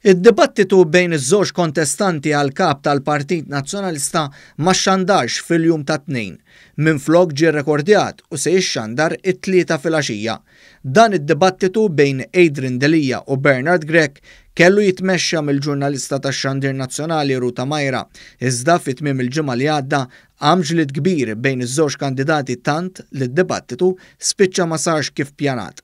Id-dibattitu bejn iż-żewġ kontestanti għal kap tal-Partit Nazzjonalista ma xandarx fil-jum ta' tnejn. Minn flok ġi rekordjat u se xandar it-tlieta fil axija Dan id-dibattitu bejn Adrian Delija u Bernard Grek kellu jitmexxa mill-ġurnalista tax xandir nazzjonali Ruta Majra, iżda fit-tmiem il-ġimgħa li għadda għamġlit kbir bejn iż-żewġ kandidati tant li d-dibattitu spiċċa ma sarx kif pjanat.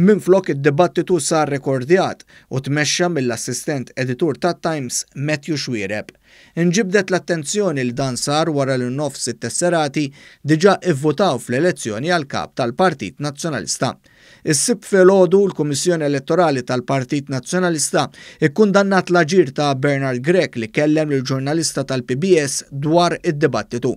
Minflok id-dibattitu sar rekordjat u tmexxa mill-assistent editur ta' Times Matthew Xwireb. Inġibdet l-attenzjoni l dan sar wara l nofs it-tesserati diġa ivvotaw fl-elezzjoni għal kap tal-Partit Nazzjonalista. Is-sib filgħodu l-Kummissjoni Elettorali tal-Partit Nazzjonalista ikkundannat l-aġir ta' Bernard Grek li kellem l ġurnalista tal-PBS dwar id-dibattitu.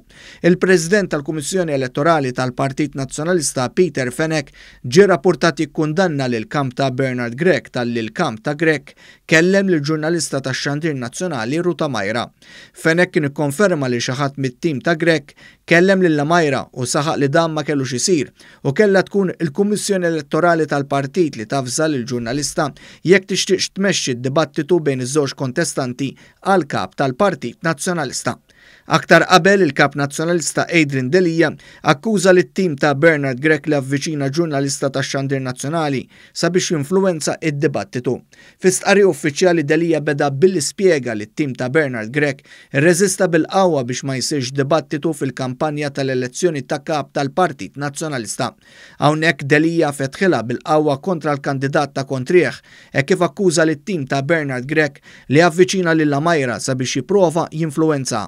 Il-President tal-Kummissjoni Elettorali tal-Partit Nazzjonalista Peter Fenek ġi rapportat jikkundanna l kamp ta' Bernard Grek tal-lil kamp ta' Grek kellem l ġurnalista tax-Xandir Nazzjonali Ruta Majra. Fenek kien ikkonferma li xi ħadd mit-tim ta' Grek kellem l Majra u saħaq li dan ma kellux isir u kellha tkun il-Kummissjoni Elettorali elettorali tal-partit li tafżal il-ġurnalista jekk tixtieq tmexxi d-dibattitu bejn iż-żewġ kontestanti għal kap tal-Partit Nazzjonalista. Aktar qabel il-kap nazzjonalista Adrian Delija akkuża li t-tim ta' Bernard Grek li avviċina ġurnalista ta' xandir nazzjonali sabiex influenza id-dibattitu. Fistqari uffiċjali Delija beda billi spiega li t-tim ta' Bernard Grek rezista bil-qawwa biex ma jsirx dibattitu fil-kampanja tal-elezzjoni ta' kap tal-Partit Nazzjonalista. Hawnhekk Delija fetħilha bil-qawwa kontra l-kandidat ta' kontrieħ e kif akkuża li t-tim ta' Bernard Grek li avviċina lilla Majra sabiex jipprova jinfluenza.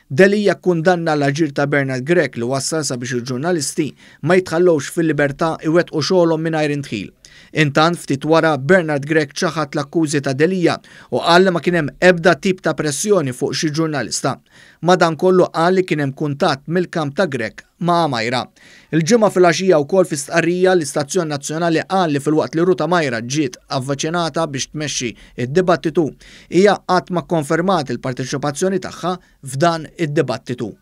Delija kundanna l-aġir ta' Bernard Grek li wassal sabiex il-ġurnalisti ma jitħallux fil-libertà wet u xolom minn ajrin tħil. Intant ftit wara Bernard Grek ċaħat l-akkużi ta' Delija u qal ma kienem ebda tip ta' pressjoni fuq xi ġurnalista. Madan kollu qal li kienem kuntat mill-kamp ta' Grek ma' Majra. Il-ġimma fil-axija u kol fistqarrija l-Istazzjon Nazzjonali qal li fil-waqt li Ruta Majra ġiet avvaċinata biex tmexxi id-dibattitu hija qatt ma konfermat il-parteċipazzjoni tagħha f'dan id-dibattitu.